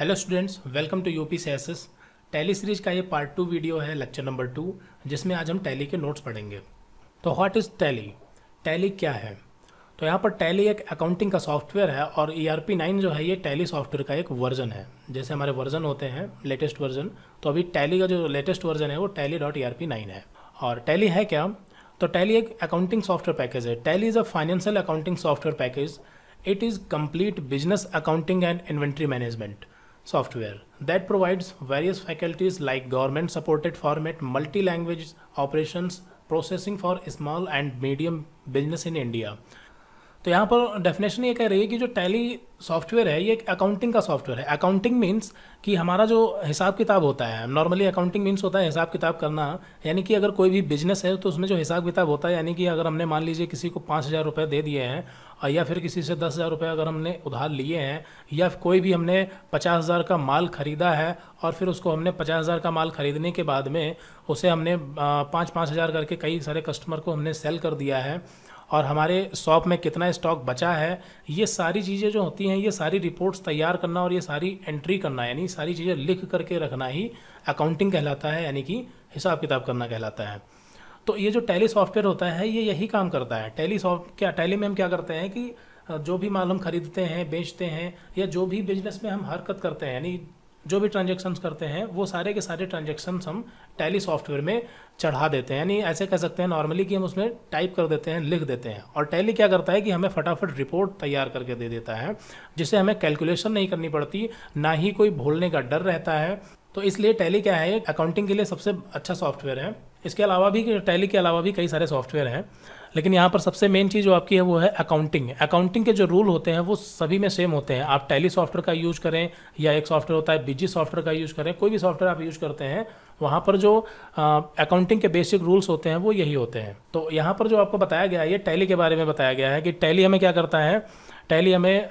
Hello students welcome to UP P S tally series का ये part two video है lecture number two जिसमें आज हम टैली के नोट्स पढ़ेंगे तो व्हाट इज़ टैली टैली क्या है तो यहाँ पर टैली एक अकाउंटिंग का सॉफ्टवेयर है और ई आर पी नाइन जो है ये टैली सॉफ्टवेयर का एक वर्जन है जैसे हमारे वर्जन होते हैं लेटेस्ट वर्जन तो अभी टैली का जो लेटेस्ट वर्जन है वो tally dot E R P nine है और टैली है क्या तो टैली एक अकाउंटिंग सॉफ्टवेयर पैकेज है tally is a financial accounting software package it is complete business accounting and inventory management software that provides various faculties like government supported format, multi-language operations, processing for small and medium business in India. तो यहाँ पर definition ये कह रही है कि जो tally software है ये एक अकाउंटिंग का सॉफ्टवेयर है अकाउंटिंग मीन्स कि हमारा जो हिसाब किताब होता है नॉर्मली अकाउंटिंग मीन्स होता है हिसाब किताब करना यानी कि अगर कोई भी बिजनेस है तो उसमें जो हिसाब किताब होता है यानी कि अगर हमने मान लीजिए किसी को पाँच हज़ार रुपये दे दिए हैं या फिर किसी से दस हज़ार रुपये अगर हमने उधार लिए हैं या कोई भी हमने पचास हज़ार का माल ख़रीदा है और फिर उसको हमने पचास हज़ार का माल ख़रीदने के बाद में उसे हमने पाँच पाँच हज़ार करके कई सारे कस्टमर को हमने सेल कर दिया है और हमारे शॉप में कितना स्टॉक बचा है ये सारी चीज़ें जो होती हैं ये सारी रिपोर्ट्स तैयार करना और ये सारी एंट्री करना यानी सारी चीज़ें लिख करके रखना ही अकाउंटिंग कहलाता है यानी कि हिसाब किताब करना कहलाता है तो ये जो टैली सॉफ्टवेयर होता है ये यही काम करता है टैली सॉफ्ट क्या टैली में हम क्या करते हैं कि जो भी माल हम खरीदते हैं बेचते हैं या जो भी बिजनेस में हम हरकत करते हैं यानी जो भी ट्रांजेक्शन्स करते हैं वो सारे के सारे ट्रांजेक्शन्स हम टैली सॉफ्टवेयर में चढ़ा देते हैं यानी ऐसे कह सकते हैं नॉर्मली कि हम उसमें टाइप कर देते हैं लिख देते हैं और टैली क्या करता है कि हमें फटाफट रिपोर्ट तैयार करके दे देता है जिससे हमें कैलकुलेशन नहीं करनी पड़ती ना ही कोई भूलने का डर रहता है तो इसलिए टैली क्या है अकाउंटिंग के लिए सबसे अच्छा सॉफ्टवेयर है इसके अलावा भी टैली के अलावा भी कई सारे सॉफ्टवेयर हैं लेकिन यहाँ पर सबसे मेन चीज़ जो आपकी है वो है अकाउंटिंग अकाउंटिंग के जो रूल होते हैं वो सभी में सेम होते हैं आप टैली सॉफ्टवेयर का यूज़ करें या एक सॉफ्टवेयर होता है बिजी सॉफ्टवेयर का यूज़ करें कोई भी सॉफ्टवेयर आप यूज़ करते हैं वहाँ पर जो अकाउंटिंग के बेसिक रूल्स होते हैं वो यही होते हैं तो यहाँ पर जो आपको बताया गया है ये टैली के बारे में बताया गया है कि टैली हमें क्या करता है टैली हमें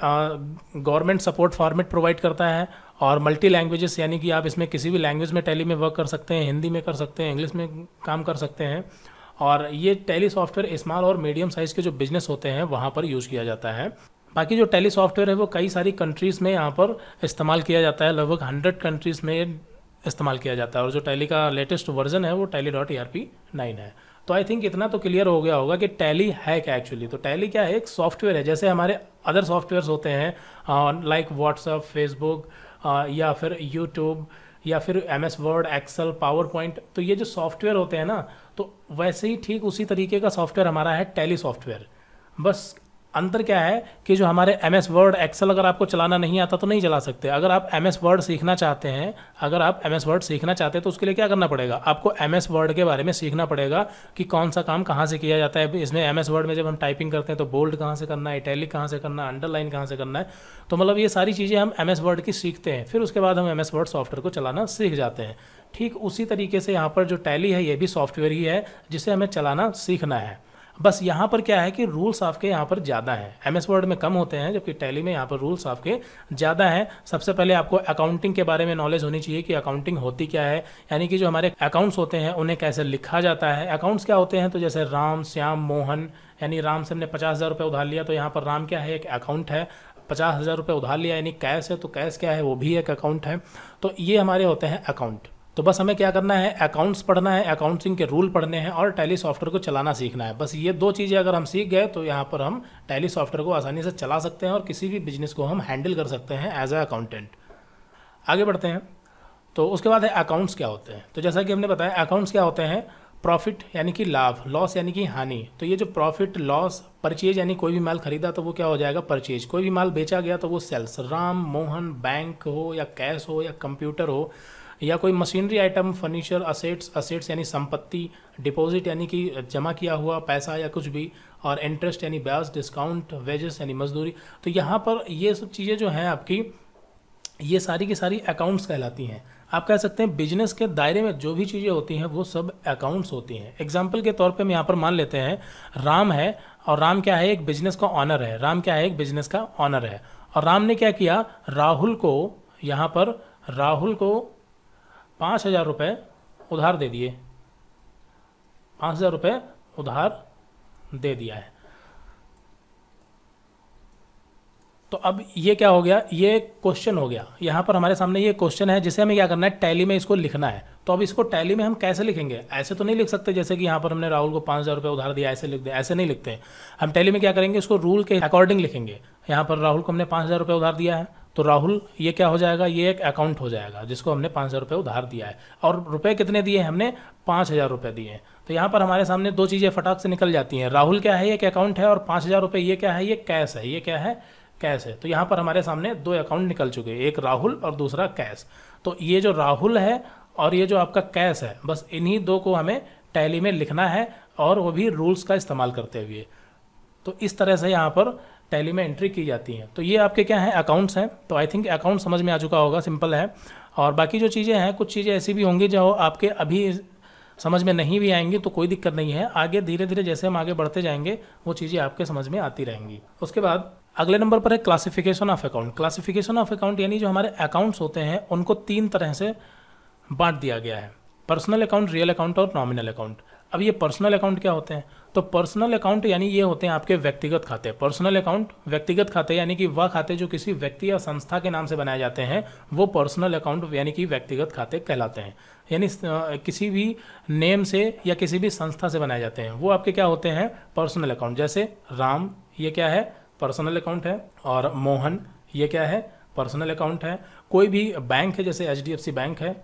गवर्नमेंट सपोर्ट फॉर्मेट प्रोवाइड करता है और मल्टी लैंग्वेजेस यानी कि आप इसमें किसी भी लैंग्वेज में टैली में वर्क कर सकते हैं हिंदी में कर सकते हैं इंग्लिश में काम कर सकते हैं और ये टेली सॉफ्टवेयर स्मॉल और मीडियम साइज़ के जो बिजनेस होते हैं वहाँ पर यूज़ किया जाता है बाकी जो टेली सॉफ्टवेयर है वो कई सारी कंट्रीज़ में यहाँ पर इस्तेमाल किया जाता है लगभग हंड्रेड कंट्रीज़ में इस्तेमाल किया जाता है और जो टैली का लेटेस्ट वर्जन है वो tally dot E R P nine है तो आई थिंक इतना तो क्लियर हो गया होगा कि टैली है क्या एक्चुअली तो टैली क्या है एक सॉफ्टवेयर है जैसे हमारे अदर सॉफ्टवेयर होते हैं लाइक व्हाट्सअप फेसबुक या फिर यूट्यूब या फिर M S word excel power point तो ये जो सॉफ्टवेयर होते हैं ना तो वैसे ही ठीक उसी तरीके का सॉफ्टवेयर हमारा है टैली सॉफ्टवेयर बस अंतर क्या है कि जो हमारे एम एस वर्ड एक्सेल अगर आपको चलाना नहीं आता तो नहीं चला सकते अगर आप एम एस वर्ड सीखना चाहते हैं अगर आप एम एस वर्ड सीखना चाहते हैं तो उसके लिए क्या करना पड़ेगा आपको एम एस वर्ड के बारे में सीखना पड़ेगा कि कौन सा काम कहाँ से किया जाता है इसमें एम एस वर्ड में जब हम टाइपिंग करते हैं तो बोल्ड कहाँ से करना है इटैलिक कहाँ से करना है अंडरलाइन कहाँ से करना है तो मतलब ये सारी चीज़ें हम एम एस वर्ड की सीखते हैं फिर उसके बाद हम एम एस वर्ड सॉफ्टवेयर को चलाना सीख जाते हैं ठीक उसी तरीके से यहाँ पर जो टैली है ये भी सॉफ्टवेयर ही है जिसे हमें चलाना सीखना है बस यहाँ पर क्या है कि रूल्स आपके यहाँ पर ज़्यादा हैं एम एस वर्ड में कम होते हैं जबकि टैली में यहाँ पर रूल्स आपके ज़्यादा हैं सबसे पहले आपको अकाउंटिंग के बारे में नॉलेज होनी चाहिए कि अकाउंटिंग होती क्या है यानी कि जो हमारे अकाउंट्स होते हैं उन्हें कैसे लिखा जाता है अकाउंट्स क्या होते हैं तो जैसे राम श्याम मोहन यानी राम से हमने पचास हज़ार रुपये उधार लिया तो यहाँ पर राम क्या है एक अकाउंट है पचास हज़ार रुपये उधार लिया यानी कैश है तो कैश क्या है वो भी एक अकाउंट है तो ये हमारे होते हैं अकाउंट तो बस हमें क्या करना है अकाउंट्स पढ़ना है अकाउंटिंग के रूल पढ़ने हैं और टैली सॉफ्टवेयर को चलाना सीखना है बस ये दो चीज़ें अगर हम सीख गए तो यहाँ पर हम टैली सॉफ्टवेयर को आसानी से चला सकते हैं और किसी भी बिजनेस को हम हैंडल कर सकते हैं एज ए अकाउंटेंट आगे बढ़ते हैं तो उसके बाद है अकाउंट्स क्या होते हैं तो जैसा कि हमने बताया अकाउंट्स क्या होते हैं प्रॉफिट यानी कि लाभ लॉस यानी कि हानि तो ये जो प्रॉफिट लॉस परचेज यानी कोई भी माल खरीदा तो वो क्या हो जाएगा परचेज कोई भी माल बेचा गया तो वो सेल्स राम मोहन बैंक हो या कैश हो या कंप्यूटर हो या कोई machinery item furniture assets assets यानी संपत्ति डिपॉजिट यानी कि जमा किया हुआ पैसा या कुछ भी और इंटरेस्ट यानी ब्याज डिस्काउंट वेजेस यानी मजदूरी तो यहाँ पर ये सब चीज़ें जो हैं आपकी ये सारी की सारी अकाउंट्स कहलाती हैं आप कह सकते हैं बिजनेस के दायरे में जो भी चीज़ें होती हैं वो सब अकाउंट्स होती हैं एग्जाम्पल के तौर पर हम यहाँ पर मान लेते हैं राम है और राम क्या है एक बिजनेस का ऑनर है राम क्या है एक बिजनेस का ऑनर है और राम ने क्या किया राहुल को यहाँ पर राहुल को पाँच हज़ार रुपये उधार दे दिए पाँच हज़ार रुपये उधार दे दिया है तो अब ये क्या हो गया ये क्वेश्चन हो गया यहाँ पर हमारे सामने ये क्वेश्चन है जिसे हमें क्या करना है टैली में इसको लिखना है तो अब इसको टैली में हम कैसे लिखेंगे ऐसे तो नहीं लिख सकते जैसे कि यहाँ पर हमने राहुल को पाँच हज़ार रुपये उधार दिया ऐसे लिख दे ऐसे नहीं लिखते हम टैली में क्या करेंगे इसको रूल के अकॉर्डिंग लिखेंगे यहाँ पर राहुल को हमने पाँच हज़ार रुपये उधार दिया है तो राहुल ये क्या हो जाएगा ये एक अकाउंट हो जाएगा जिसको हमने पाँच हज़ार रुपये उधार दिया है और रुपए कितने दिए हमने पाँच हज़ार रुपये दिए हैं तो यहाँ पर हमारे सामने दो चीज़ें फटाक से निकल जाती हैं राहुल क्या है एक अकाउंट है और पाँच हज़ार रुपये ये क्या है ये कैश है ये क्या है कैश है तो यहाँ पर हमारे सामने दो अकाउंट निकल चुके हैं एक राहुल और दूसरा कैश तो ये जो राहुल है और ये जो आपका कैश है बस इन्हीं दो को हमें टैली में लिखना है और वो भी रूल्स का इस्तेमाल करते हुए तो इस तरह से यहाँ पर टैली में एंट्री की जाती हैं तो ये आपके क्या हैं अकाउंट्स हैं तो आई थिंक अकाउंट समझ में आ चुका होगा सिंपल है और बाकी जो चीज़ें हैं कुछ चीज़ें ऐसी भी होंगी जो आपके अभी समझ में नहीं भी आएंगी तो कोई दिक्कत नहीं है आगे धीरे धीरे जैसे हम आगे बढ़ते जाएंगे वो चीज़ें आपके समझ में आती रहेंगी उसके बाद अगले नंबर पर है classification of account classification of account यानी जो हमारे अकाउंट्स होते हैं उनको तीन तरह से बांट दिया गया है पर्सनल अकाउंट रियल अकाउंट और नॉमिनल अकाउंट अब ये पर्सनल अकाउंट क्या होते हैं तो पर्सनल अकाउंट यानी ये होते हैं आपके व्यक्तिगत खाते पर्सनल अकाउंट व्यक्तिगत खाते यानी कि वह खाते जो किसी व्यक्ति या संस्था के नाम से बनाए जाते हैं वो पर्सनल अकाउंट यानी कि व्यक्तिगत खाते कहलाते हैं यानी किसी भी नेम से या किसी भी संस्था से बनाए जाते हैं वो आपके क्या होते हैं पर्सनल अकाउंट जैसे राम ये क्या है पर्सनल अकाउंट है और मोहन ये क्या है पर्सनल अकाउंट है कोई भी बैंक है जैसे एच बैंक है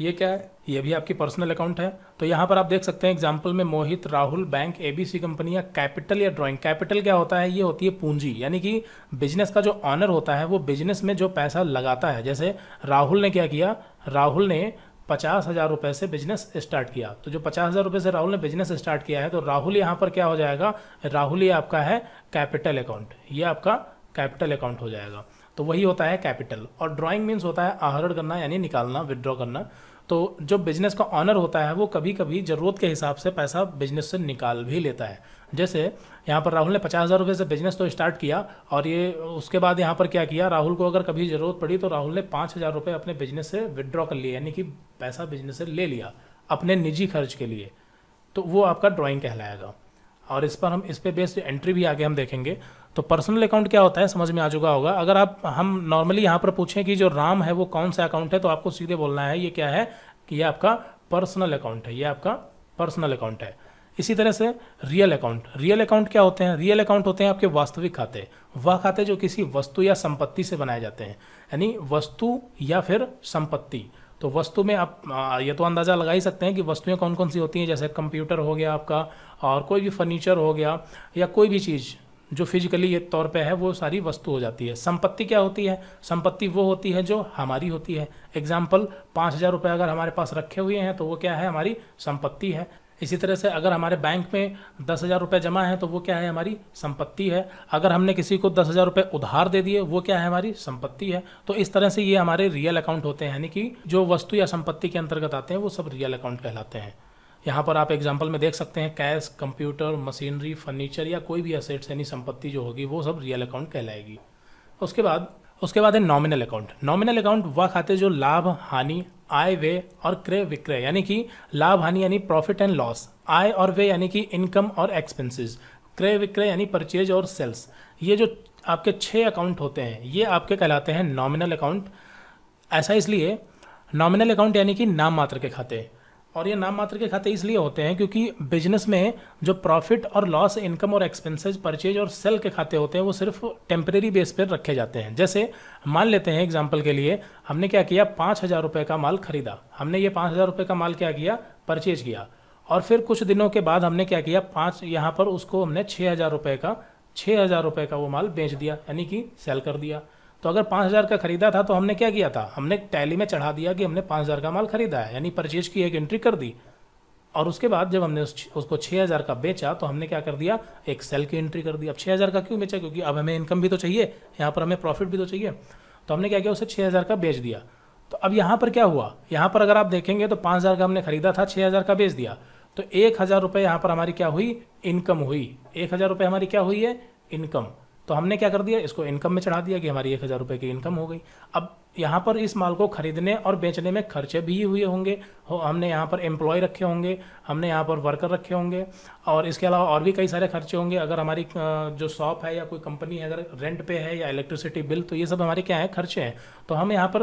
ये क्या है ये भी आपकी पर्सनल अकाउंट है तो यहाँ पर आप देख सकते हैं एग्जाम्पल में Mohit Rahul bank ABC company या कैपिटल या ड्राइंग कैपिटल क्या होता है ये होती है पूंजी यानी कि बिजनेस का जो ऑनर होता है वो बिजनेस में जो पैसा लगाता है जैसे राहुल ने क्या किया राहुल ने पचास हज़ार रुपये से बिजनेस स्टार्ट किया तो जो पचास हज़ार रुपये से राहुल ने बिजनेस स्टार्ट किया है तो राहुल यहाँ पर क्या हो जाएगा राहुल ये आपका है कैपिटल अकाउंट ये आपका कैपिटल अकाउंट हो जाएगा तो वही होता है कैपिटल और ड्राइंग मीन्स होता है आहरण करना यानी निकालना विदड्रॉ करना तो जो बिजनेस का ऑनर होता है वो कभी कभी ज़रूरत के हिसाब से पैसा बिजनेस से निकाल भी लेता है जैसे यहाँ पर राहुल ने पचास हज़ार रुपये से बिजनेस तो स्टार्ट किया और ये उसके बाद यहाँ पर क्या किया राहुल को अगर कभी ज़रूरत पड़ी तो राहुल ने पाँच हज़ार रुपये अपने बिजनेस से विदड्रॉ कर लिए यानी कि पैसा बिजनेस से ले लिया अपने निजी खर्च के लिए तो वो आपका ड्राइंग कहलाएगा और इस पर हम इस पर बेस्ड एंट्री भी आगे हम देखेंगे तो पर्सनल अकाउंट क्या होता है समझ में आ चुका होगा अगर आप हम नॉर्मली यहाँ पर पूछें कि जो राम है वो कौन सा अकाउंट है तो आपको सीधे बोलना है ये क्या है कि ये आपका पर्सनल अकाउंट है ये आपका पर्सनल अकाउंट है इसी तरह से रियल अकाउंट रियल अकाउंट क्या होते हैं रियल अकाउंट होते हैं आपके वास्तविक खाते वह खाते जो किसी वस्तु या संपत्ति से बनाए जाते हैं यानी वस्तु या फिर संपत्ति तो वस्तु में आप ये तो अंदाज़ा लगा ही सकते हैं कि वस्तुएं कौन कौन सी होती हैं जैसे कंप्यूटर हो गया आपका और कोई भी फर्नीचर हो गया या कोई भी चीज़ जो फिजिकली तौर पे है वो सारी वस्तु हो जाती है संपत्ति क्या होती है संपत्ति वो होती है जो हमारी होती है एग्जाम्पल पाँच हज़ार रुपये अगर हमारे पास रखे हुए हैं तो वो क्या है हमारी संपत्ति है इसी तरह से अगर हमारे बैंक में दस हज़ार रुपये जमा है तो वो क्या है हमारी संपत्ति है अगर हमने किसी को दस हज़ार रुपये उधार दे दिए वो क्या है हमारी संपत्ति है तो इस तरह से ये हमारे रियल अकाउंट होते हैं यानी कि जो वस्तु या संपत्ति के अंतर्गत आते हैं वो सब रियल अकाउंट कहलाते हैं यहाँ पर आप एग्जाम्पल में देख सकते हैं कैश कंप्यूटर मशीनरी फर्नीचर या कोई भी असेट्स यानी संपत्ति जो होगी वो सब रियल अकाउंट कहलाएगी उसके बाद उसके बाद है नॉमिनल अकाउंट नॉमिनल अकाउंट वह खाते जो लाभ हानि आय व्यय और क्रय विक्रय यानी कि लाभ हानि यानी प्रॉफिट एंड लॉस आय और व्यय यानी कि इनकम और एक्सपेंसेस क्रय विक्रय यानी परचेज और सेल्स ये जो आपके छः अकाउंट होते हैं ये आपके कहलाते हैं नॉमिनल अकाउंट ऐसा इसलिए नॉमिनल अकाउंट यानी कि नाम मात्र के खाते और ये नाम मात्र के खाते इसलिए होते हैं क्योंकि बिजनेस में जो प्रॉफिट और लॉस इनकम और एक्सपेंसेस परचेज और सेल के खाते होते हैं वो सिर्फ टेम्परेरी बेस पर रखे जाते हैं जैसे मान लेते हैं एग्जाम्पल के लिए हमने क्या किया पाँच हज़ार रुपये का माल खरीदा हमने ये पाँच हज़ार रुपये का माल क्या किया परचेज किया और फिर कुछ दिनों के बाद हमने क्या किया पाँच यहाँ पर उसको हमने छः हज़ार रुपये का छः हज़ार रुपये का वो माल बेच दिया यानी कि सेल कर दिया तो अगर पाँच हज़ार का खरीदा था तो हमने क्या किया था हमने टैली में चढ़ा दिया कि हमने पाँच हज़ार का माल खरीदा है यानी परचेज की एक एंट्री कर दी और उसके बाद जब हमने उस, उसको छः हज़ार का बेचा तो हमने क्या कर दिया एक सेल की एंट्री कर दी अब छः हज़ार का क्यों बेचा क्योंकि अब हमें इनकम भी तो चाहिए यहाँ पर हमें प्रॉफिट भी तो चाहिए तो हमने क्या किया उसे छः हज़ार का बेच दिया तो अब यहाँ पर क्या हुआ यहाँ पर अगर आप देखेंगे तो पाँच हज़ार का हमने खरीदा था छः हज़ार का बेच दिया तो एक हज़ार रुपये यहाँ पर हमारी क्या हुई इनकम हुई एक हज़ार रुपये हमारी क्या हुई है इनकम तो हमने क्या कर दिया इसको इनकम में चढ़ा दिया कि हमारी एक हज़ार रुपये की इनकम हो गई अब यहाँ पर इस माल को खरीदने और बेचने में खर्चे भी हुए होंगे हो, हमने यहाँ पर एम्प्लॉय रखे होंगे हमने यहाँ पर वर्कर रखे होंगे और इसके अलावा और भी कई सारे खर्चे होंगे अगर हमारी जो शॉप है या कोई कंपनी है अगर रेंट पे है या इलेक्ट्रिसिटी बिल तो ये सब हमारे क्या है खर्चे हैं तो हम यहाँ पर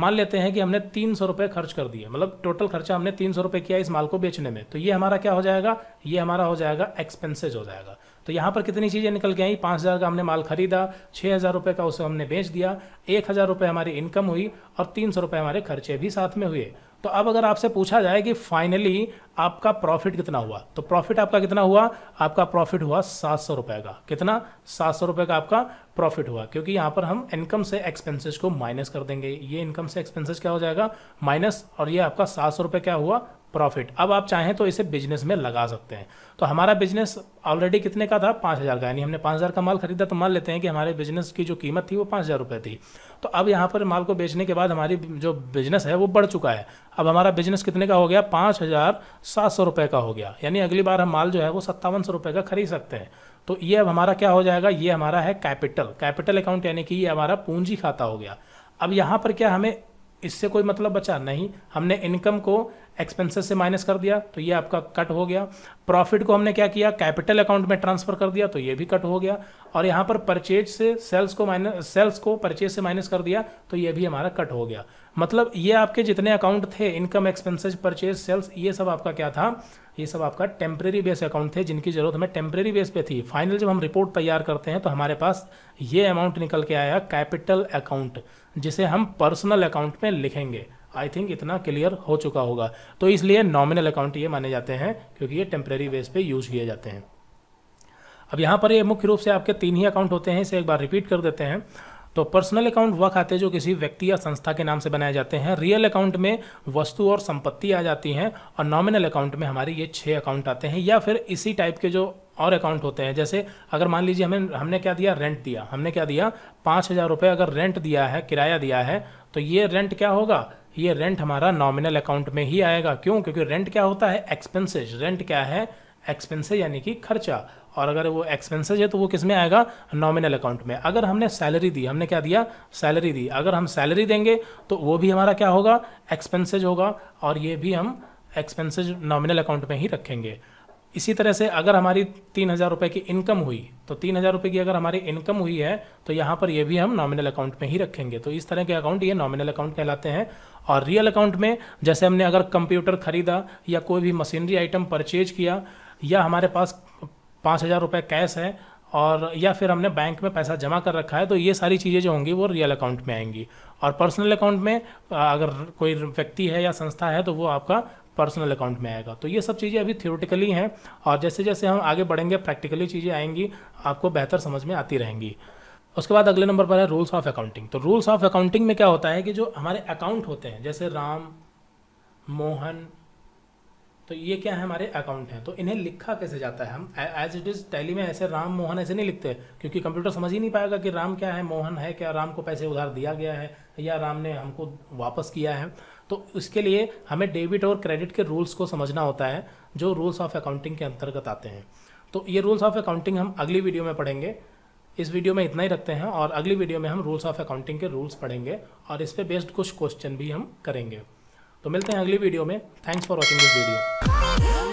मान लेते हैं कि हमने तीन सौ रुपये खर्च कर दिए मतलब टोटल खर्चा हमने तीन सौ रुपये किया इस माल को बेचने में तो ये हमारा क्या हो जाएगा ये हमारा हो जाएगा एक्सपेंसेज हो जाएगा तो यहाँ पर कितनी चीज़ें निकल के आई पाँच हज़ार का हमने माल खरीदा छः हज़ार रुपये का उसे हमने बेच दिया एक हज़ार रुपये हमारी इनकम हुई और तीन सौ रुपये हमारे खर्चे भी साथ में हुए तो अब अगर आपसे पूछा जाए कि फाइनली आपका प्रॉफिट कितना हुआ तो प्रॉफिट आपका कितना हुआ आपका प्रॉफिट हुआ सात सौ रुपये का कितना सात सौ रुपये का आपका प्रॉफिट हुआ क्योंकि यहाँ पर हम इनकम से एक्सपेंसेस को माइनस कर देंगे ये इनकम से एक्सपेंसेस क्या हो जाएगा माइनस और ये आपका सात सौ रुपये क्या हुआ प्रॉफिट अब आप चाहें तो इसे बिजनेस में लगा सकते हैं तो हमारा बिजनेस ऑलरेडी कितने का था पाँच हज़ार का यानी हमने पाँच हज़ार का माल खरीदा तो मान लेते हैं कि हमारे बिजनेस की जो कीमत थी वो पाँच हज़ार रुपये थी तो अब यहाँ पर माल को बेचने के बाद हमारी जो बिजनेस है वो बढ़ चुका है अब हमारा बिजनेस कितने का हो गया पाँच हज़ार सात सौ रुपये का हो गया यानी अगली बार हम माल जो है वो सत्तावन सौ रुपये का खरीद सकते हैं तो ये अब हमारा क्या हो जाएगा ये हमारा है कैपिटल कैपिटल अकाउंट यानी कि ये हमारा पूंजी खाता हो गया अब यहाँ पर क्या हमें इससे कोई मतलब बचा नहीं हमने इनकम को एक्सपेंसेस से माइनस कर दिया तो ये आपका कट हो गया प्रॉफिट को हमने क्या किया कैपिटल अकाउंट में ट्रांसफर कर दिया तो ये भी कट हो गया और यहाँ पर परचेज से सेल्स को माइनस सेल्स को परचेज से माइनस कर दिया तो ये भी हमारा कट हो गया मतलब ये आपके जितने अकाउंट थे इनकम एक्सपेंसेस परचेज सेल्स ये सब आपका क्या था ये सब आपका टेम्प्रेरी बेस अकाउंट थे जिनकी ज़रूरत हमें टेम्प्रेरी बेस पे थी फाइनल जब हम रिपोर्ट तैयार करते हैं तो हमारे पास ये अमाउंट निकल के आया कैपिटल अकाउंट जिसे हम पर्सनल अकाउंट में लिखेंगे आई थिंक इतना क्लियर हो चुका होगा तो इसलिए नॉमिनल अकाउंट ये माने जाते हैं क्योंकि ये टेम्प्रेरी बेस पे यूज किए जाते हैं अब यहाँ पर ये मुख्य रूप से आपके तीन ही अकाउंट होते हैं इसे एक बार रिपीट कर देते हैं तो पर्सनल अकाउंट वह खाते जो किसी व्यक्ति या संस्था के नाम से बनाए जाते हैं रियल अकाउंट में वस्तु और संपत्ति आ जाती हैं और नॉमिनल अकाउंट में हमारे ये छः अकाउंट आते हैं या फिर इसी टाइप के जो और अकाउंट होते हैं जैसे अगर मान लीजिए हमें हमने क्या दिया रेंट दिया हमने क्या दिया पाँच हज़ार रुपये अगर रेंट दिया है किराया दिया है तो ये रेंट क्या होगा ये रेंट हमारा नॉमिनल अकाउंट में ही आएगा क्यों क्योंकि रेंट क्या होता है एक्सपेंसिज रेंट क्या है एक्सपेंसिज यानी कि खर्चा और अगर वो एक्सपेंसेज है तो वो किस में आएगा नॉमिनल अकाउंट में अगर हमने सैलरी दी हमने क्या दिया सैलरी दी अगर हम सैलरी देंगे तो वो भी हमारा क्या होगा एक्सपेंसेज होगा और ये भी हम एक्सपेंसेज नॉमिनल अकाउंट में ही रखेंगे इसी तरह से अगर हमारी तीन हज़ार रुपये की इनकम हुई तो तीन हज़ार रुपये की अगर हमारी इनकम हुई है तो यहाँ पर ये भी हम नॉमिनल अकाउंट में ही रखेंगे तो इस तरह के अकाउंट ये नॉमिनल अकाउंट कहलाते हैं और रियल अकाउंट में जैसे हमने अगर कंप्यूटर खरीदा या कोई भी मशीनरी आइटम परचेज किया या हमारे पास पाँच हज़ार रुपये कैश है और या फिर हमने बैंक में पैसा जमा कर रखा है तो ये सारी चीज़ें जो होंगी वो रियल अकाउंट में आएंगी और पर्सनल अकाउंट में अगर कोई व्यक्ति है या संस्था है तो वो आपका पर्सनल अकाउंट में आएगा तो ये सब चीज़ें अभी थियोटिकली हैं और जैसे जैसे हम आगे बढ़ेंगे प्रैक्टिकली चीज़ें आएंगी आपको बेहतर समझ में आती रहेंगी उसके बाद अगले नंबर पर है रूल्स ऑफ अकाउंटिंग तो रूल्स ऑफ अकाउंटिंग में क्या होता है कि जो हमारे अकाउंट होते हैं जैसे राम मोहन तो ये क्या है हमारे अकाउंट हैं तो इन्हें लिखा कैसे जाता है हम एज इट इज़ टैली में ऐसे राम मोहन ऐसे नहीं लिखते क्योंकि कंप्यूटर समझ ही नहीं पाएगा कि राम क्या है मोहन है क्या राम को पैसे उधार दिया गया है या राम ने हमको वापस किया है तो इसके लिए हमें डेबिट और क्रेडिट के रूल्स को समझना होता है जो रूल्स ऑफ अकाउंटिंग के अंतर्गत आते हैं तो ये रूल्स ऑफ अकाउंटिंग हम अगली वीडियो में पढ़ेंगे इस वीडियो में इतना ही रखते हैं और अगली वीडियो में हम रूल्स ऑफ अकाउंटिंग के रूल्स पढ़ेंगे और इस पर बेस्ड कुछ क्वेश्चन भी हम करेंगे तो मिलते हैं अगली वीडियो में thanks for watching this video